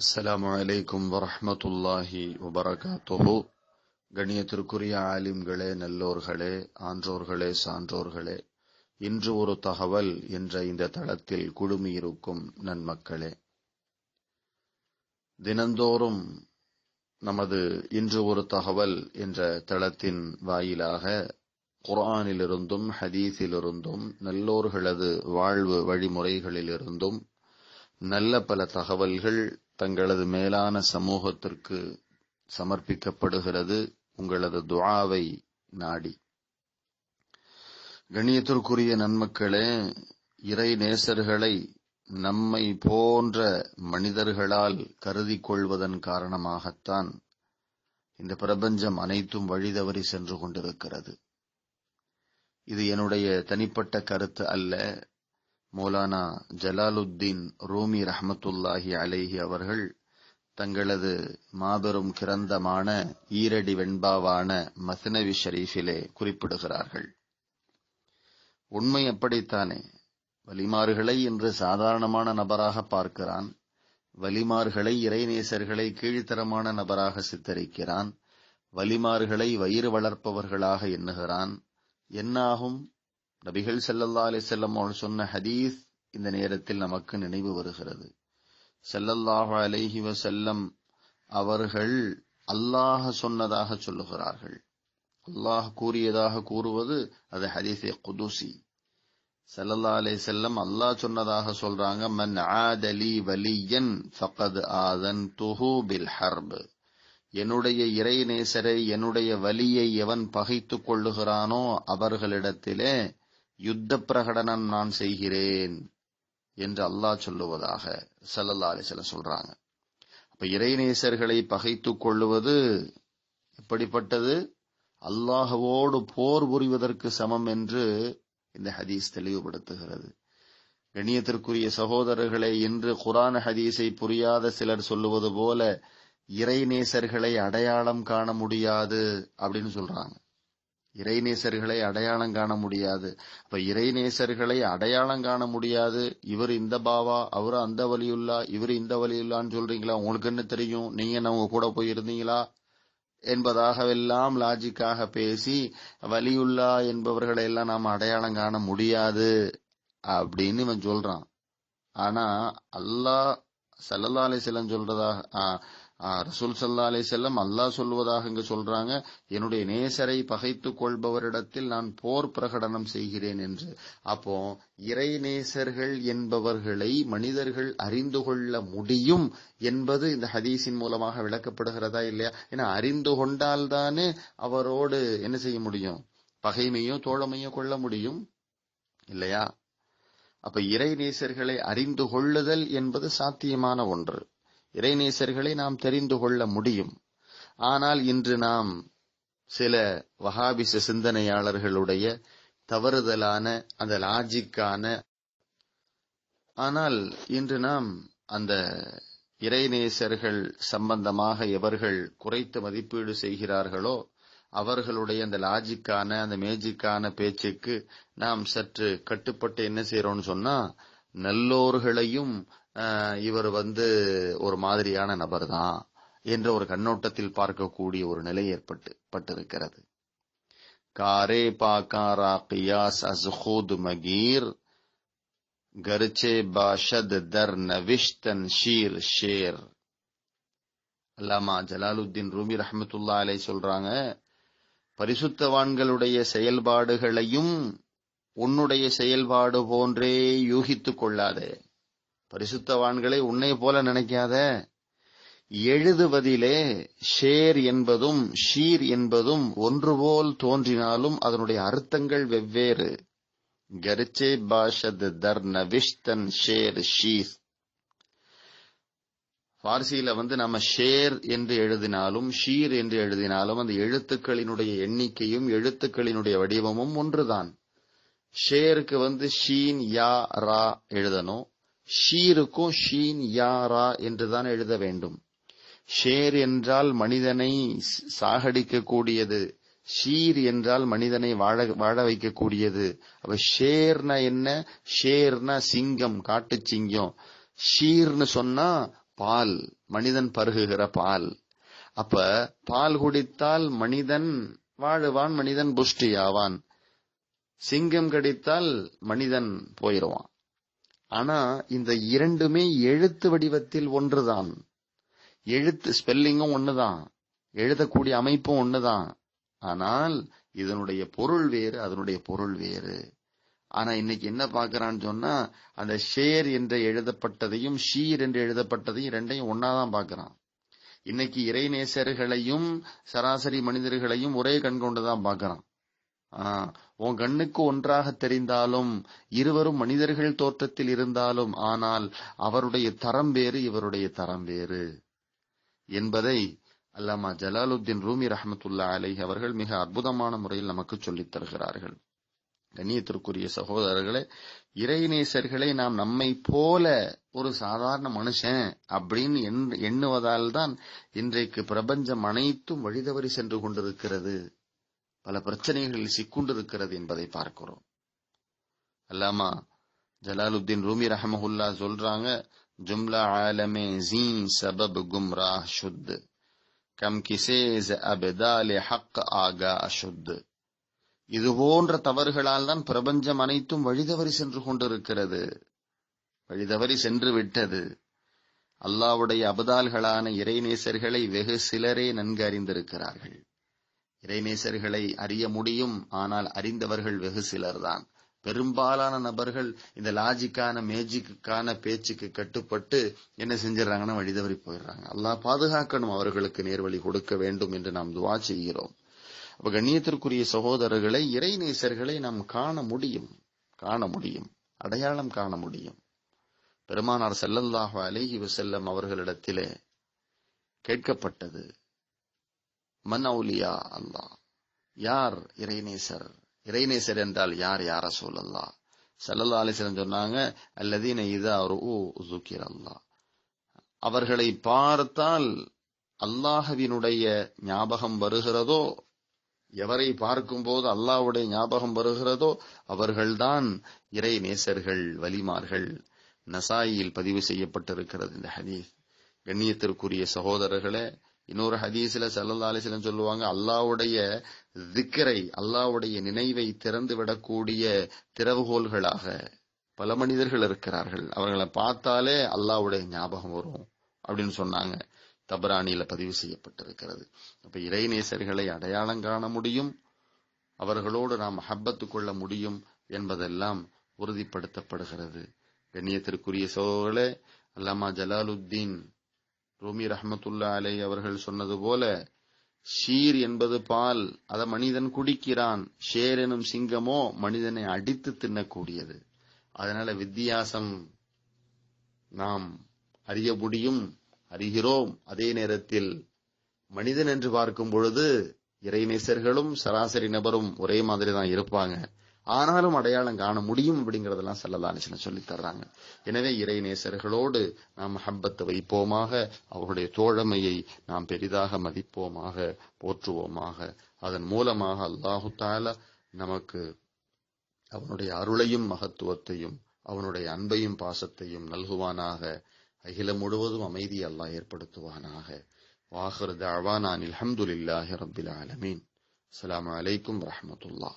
அஸ்லாம் வலைக்கும் வரமத்துல்லாஹி வபரகாத்துஹு கணியத்திற்குரிய ஆலிம்களே நல்லோர்களே ஆன்றோர்களே சான்றோர்களே இன்று ஒரு தகவல் என்ற இந்த தளத்தில் குழுமியிருக்கும் நன்மக்களே தினந்தோறும் நமது இன்று ஒரு தகவல் என்ற தளத்தின் வாயிலாக குரானிலிருந்தும் ஹதீஸிலிருந்தும் நல்லோர்களது வாழ்வு வழிமுறைகளிலிருந்தும் நல்ல பல தகவல்கள் தங்களது மேலான சமூகத்திற்கு சமர்ப்பிக்கப்படுகிறது உங்களது துவாவை நாடி கணியத்திற்குரிய நன்மக்களே இறை நேசர்களை நம்மை போன்ற மனிதர்களால் கருதி கொள்வதன் காரணமாகத்தான் இந்த பிரபஞ்சம் அனைத்தும் வழிதவறி சென்று கொண்டிருக்கிறது இது என்னுடைய தனிப்பட்ட கருத்து அல்ல மௌலானா ஜலாலுத்தீன் ரூமி ரஹமத்துல்லாஹி அலேஹி அவர்கள் தங்களது மாபெரும் கிரந்தமான ஈரடி வெண்பாவான மசனவி ஷரீஃபிலே குறிப்பிடுகிறார்கள் உண்மை அப்படித்தானே வலிமார்களை இன்று சாதாரணமான நபராக பார்க்கிறான் வலிமார்களை இறைநேசர்களை கீழ்த்தரமான நபராக சித்தரிக்கிறான் வலிமார்களை வயிறு வளர்ப்பவர்களாக எண்ணுகிறான் என்னாகும் நபிகள் செல்லல்லா அலி செல்லம் அவள் சொன்ன ஹதீஸ் இந்த நேரத்தில் நமக்கு நினைவு வருகிறது செல்லல்லாஹு அலைஹி வசல்லம் அவர்கள் அல்லாஹ சொன்னதாக சொல்லுகிறார்கள் அல்லாஹ் கூறியதாக கூறுவது அது ஹதீஸே குதுசி செல்லல்லா அலே செல்லம் அல்லாஹ் சொன்னதாக சொல்றாங்க மன் ஆதலி வலியன் ஃபகத் ஆதன் துஹு பில் ஹர்ப் என்னுடைய இறை நேசரை என்னுடைய வலியை எவன் பகைத்துக் கொள்ளுகிறானோ அவர்களிடத்திலே யுத்த பிரகடனம் நான் செய்கிறேன் என்று அல்லாஹ் சொல்லுவதாக சல்லல்லா அலிசல சொல்றாங்க அப்ப இறைநேசர்களை பகைத்து கொள்ளுவது எப்படிப்பட்டது அல்லாஹவோடு போர் புரிவதற்கு சமம் என்று இந்த ஹதீஸ் தெளிவுபடுத்துகிறது கண்ணியத்திற்குரிய சகோதரர்களை இன்று குரான் ஹதீஸை புரியாத சிலர் சொல்லுவது போல இறைநேசர்களை அடையாளம் காண முடியாது அப்படின்னு சொல்றாங்க இறைநேசர்களை அடையாளம் காண முடியாது அப்ப இறைநேசர்களை அடையாளம் காண முடியாது இவர் இந்த பாவா அவர் அந்த வழியுள்ளா இவர் இந்த வழியுள்ளான்னு சொல்றீங்களா உங்களுக்கு என்ன தெரியும் நீங்க நம்ம கூட போயிருந்தீங்களா என்பதாகவெல்லாம் லாஜிக்காக பேசி வலியுள்ளா என்பவர்களை எல்லாம் நாம் அடையாளம் காண முடியாது அப்படின்னு இவன் சொல்றான் ஆனா அல்லாஹ் சல்லல்லா அலை செல்லம் சொல்றதாக ரசூல் சல்லா அலை செல்லம் அல்லாஹ் சொல்வதாக இங்கு சொல்றாங்க என்னுடைய நேசரை பகைத்து கொள்பவரிடத்தில் நான் போர் பிரகடனம் செய்கிறேன் என்று அப்போ இறை நேசர்கள் என்பவர்களை மனிதர்கள் அறிந்து கொள்ள முடியும் என்பது இந்த ஹதீஸின் மூலமாக விளக்கப்படுகிறதா இல்லையா ஏன்னா அறிந்து கொண்டால்தானே அவரோடு என்ன செய்ய முடியும் பகைமையோ தோழமையோ கொள்ள முடியும் இல்லையா அப்ப இறை நேசர்களை அறிந்து கொள்ளுதல் என்பது சாத்தியமான ஒன்று இறைநேசர்களை நாம் தெரிந்து கொள்ள முடியும் ஆனால் இன்று நாம் சில வகாபிச சிந்தனையாளர்களுடைய தவறுதலான அந்த லாஜிக்கான ஆனால் இன்று நாம் அந்த இறைநேசர்கள் சம்பந்தமாக எவர்கள் குறைத்து மதிப்பீடு செய்கிறார்களோ அவர்களுடைய அந்த லாஜிக்கான அந்த மேஜிக்கான பேச்சுக்கு நாம் சற்று கட்டுப்பட்டு என்ன செய்யறோம்னு சொன்னா நல்லோர்களையும் இவர் வந்து ஒரு மாதிரியான நபர் தான் என்ற ஒரு கண்ணோட்டத்தில் பார்க்கக்கூடிய ஒரு நிலை ஏற்பட்டு பட்டிருக்கிறது காரே பாக்காரா கியாஸ் அசுஹூத் மகீர் கர்ச்சே பாஷத் தர் நவிஷ்தன் ஷீர் ஷேர் அல்லாமா ஜலாலுத்தீன் ரூமி ரஹமத்துல்லா அலை சொல்றாங்க பரிசுத்தவான்களுடைய செயல்பாடுகளையும் உன்னுடைய செயல்பாடு போன்றே யூகித்துக் கொள்ளாதே பரிசுத்தவான்களை உன்னை போல நினைக்காத எழுதுவதிலே ஷேர் என்பதும் ஷீர் என்பதும் ஒன்றுபோல் தோன்றினாலும் அதனுடைய அர்த்தங்கள் வெவ்வேறு கரிச்சே பாஷத் தர்ண விஷ்தன் ஷேர் ஷீஸ் பார்சியில வந்து நம்ம ஷேர் என்று எழுதினாலும் ஷீர் என்று எழுதினாலும் அந்த எழுத்துக்களினுடைய எண்ணிக்கையும் எழுத்துக்களினுடைய வடிவமும் ஒன்றுதான் ஷேருக்கு வந்து ஷீன் யா ரா எழுதணும் ஷீருக்கும் ஷீன் யா ரா என்றுதான் எழுத வேண்டும் ஷேர் என்றால் மனிதனை சாகடிக்கக்கூடியது ஷீர் என்றால் மனிதனை வாழ வாழ வைக்கக்கூடியது அப்ப ஷேர்னா என்ன ஷேர்னா சிங்கம் காட்டு சிங்கம் ஷீர்னு சொன்னா பால் மனிதன் பருகுகிற பால் அப்ப பால் குடித்தால் மனிதன் வாழுவான் மனிதன் புஷ்டி ஆவான் சிங்கம் கடித்தால் மனிதன் போயிடுவான் ஆனா இந்த இரண்டுமே எழுத்து வடிவத்தில் ஒன்றுதான் எழுத்து ஸ்பெல்லிங்கும் ஒண்ணுதான் எழுதக்கூடிய அமைப்பும் ஒண்ணுதான் ஆனால் இதனுடைய பொருள் வேறு அதனுடைய பொருள் வேறு ஆனா இன்னைக்கு என்ன பாக்குறான்னு சொன்னா அந்த ஷேர் என்று எழுதப்பட்டதையும் ஷீர் என்று எழுதப்பட்டதையும் ரெண்டையும் ஒன்னாதான் பாக்குறான் இன்னைக்கு இறைநேசர்களையும் சராசரி மனிதர்களையும் ஒரே கண் கொண்டுதான் பாக்குறான் உன் கண்ணுக்கு ஒன்றாக தெரிந்தாலும் இருவரும் மனிதர்கள் தோற்றத்தில் இருந்தாலும் ஆனால் அவருடைய தரம் வேறு இவருடைய தரம் வேறு என்பதை அல்லாமா ஜலாலுத்தீன் ரூமி ரஹமத்துல்லா அலை அவர்கள் மிக அற்புதமான முறையில் நமக்கு சொல்லித் தருகிறார்கள் கண்ணியத்திற்குரிய சகோதரர்களே இறைநேசர்களை நாம் நம்மை போல ஒரு சாதாரண மனுஷன் அப்படின்னு எண்ணுவதால் தான் இன்றைக்கு பிரபஞ்சம் அனைத்தும் வழிதவறி சென்று கொண்டிருக்கிறது பல பிரச்சனைகளில் சிக்கொண்டிருக்கிறது என்பதை பார்க்கிறோம் அல்லாமா ஜலாலுத்தீன் ரூமி ரஹமஹுல்லா சொல்றாங்க ஜும்லா ஆலமே ஜீ சபப் கும்ரா ஷுத் கம் கிசேஸ் அபெதாலே ஹக் ஆகா அஷுத்து இது போன்ற தவறுகளால் தான் பிரபஞ்சம் அனைத்தும் வழிதவறி சென்று கொண்டிருக்கிறது வழிதவறி சென்று விட்டது அல்லாவுடைய அபதால்களான இறைநேசர்களை வெகு சிலரே நன்கு அறிந்திருக்கிறார்கள் இறைநேசர்களை அறிய முடியும் ஆனால் அறிந்தவர்கள் வெகு சிலர்தான் பெரும்பாலான நபர்கள் இந்த லாஜிக்கான மேஜிக்கான பேச்சுக்கு கட்டுப்பட்டு என்ன செஞ்சிடறாங்கன்னா வழிதவறி போயிடுறாங்க அல்லாஹ் பாதுகாக்கணும் அவர்களுக்கு நேர்வழி கொடுக்க வேண்டும் என்று நாம் துவா செய்கிறோம் அப்ப கண்ணியத்திற்குரிய சகோதரர்களை இறை நேசர்களை நாம் காண முடியும் காண முடியும் அடையாளம் காண முடியும் பெருமானார் செல்லல்லாக அலேஹி செல்லம் அவர்களிடத்திலே கேட்கப்பட்டது மன் அவுலியா அல்லாஹ் யார் இறைநேசர் இறைநேசர் என்றால் யார் யார சூழல்லா செல்லல்லா அலிசலம் சொன்னாங்க அல்லதீன இதா ரூ அல்லாஹ் அவர்களை பார்த்தால் அல்லாஹவினுடைய ஞாபகம் வருகிறதோ எவரை பார்க்கும்போது அல்லாவுடைய ஞாபகம் வருகிறதோ அவர்கள்தான் இறை நேசர்கள் வலிமார்கள் நசாயில் பதிவு செய்யப்பட்டிருக்கிறது இந்த ஹதீஸ் கண்ணியத்திற்குரிய சகோதரர்களே இன்னொரு ஹதீஸ்ல சல்லா அலிஸ்லம் சொல்லுவாங்க அல்லாவுடைய திக்கரை அல்லாவுடைய நினைவை திறந்து விடக்கூடிய திறவுகோள்களாக பல மனிதர்கள் இருக்கிறார்கள் அவர்களை பார்த்தாலே அல்லாவுடைய ஞாபகம் வரும் அப்படின்னு சொன்னாங்க தபராணியில பதிவு செய்யப்பட்டிருக்கிறது அப்ப இறைநேசர்களை அடையாளம் காண முடியும் அவர்களோடு நாம் ஹப்பத்து கொள்ள முடியும் என்பதெல்லாம் உறுதிப்படுத்தப்படுகிறது கண்ணியத்திற்குரிய சோழர்களே அல்லாமா ஜலாலுத்தீன் ரூமி ரஹமத்துல்லா அலை அவர்கள் சொன்னது போல ஷீர் என்பது பால் அத மனிதன் குடிக்கிறான் ஷேர் எனும் சிங்கமோ மனிதனை அடித்து தின்னக்கூடியது அதனால வித்தியாசம் நாம் அறிய முடியும் அறிகிறோம் அதே நேரத்தில் மனிதன் என்று பார்க்கும் பொழுது இறைநேசர்களும் சராசரி நபரும் ஒரே மாதிரி தான் இருப்பாங்க ஆனாலும் அடையாளம் காண முடியும் அப்படிங்கறதெல்லாம் செல்லலான்னு சொல்லி தர்றாங்க எனவே இறைநேசர்களோடு நாம் ஹப்பத்தை வைப்போமாக அவருடைய தோழமையை நாம் பெரிதாக மதிப்போமாக போற்றுவோமாக அதன் மூலமாக அல்லாஹு தால நமக்கு அவனுடைய அருளையும் மகத்துவத்தையும் அவனுடைய அன்பையும் பாசத்தையும் நல்குவானாக அகிலம் முழுவதும் அமைதி அல்லாஹ் ஏற்படுத்துவானாக வாஹர் தாவானான் அலமதுல்லாஹி ரபில் ஆலமீன் அஸ்லாம் வலைக்கும் வரமத்துல்லா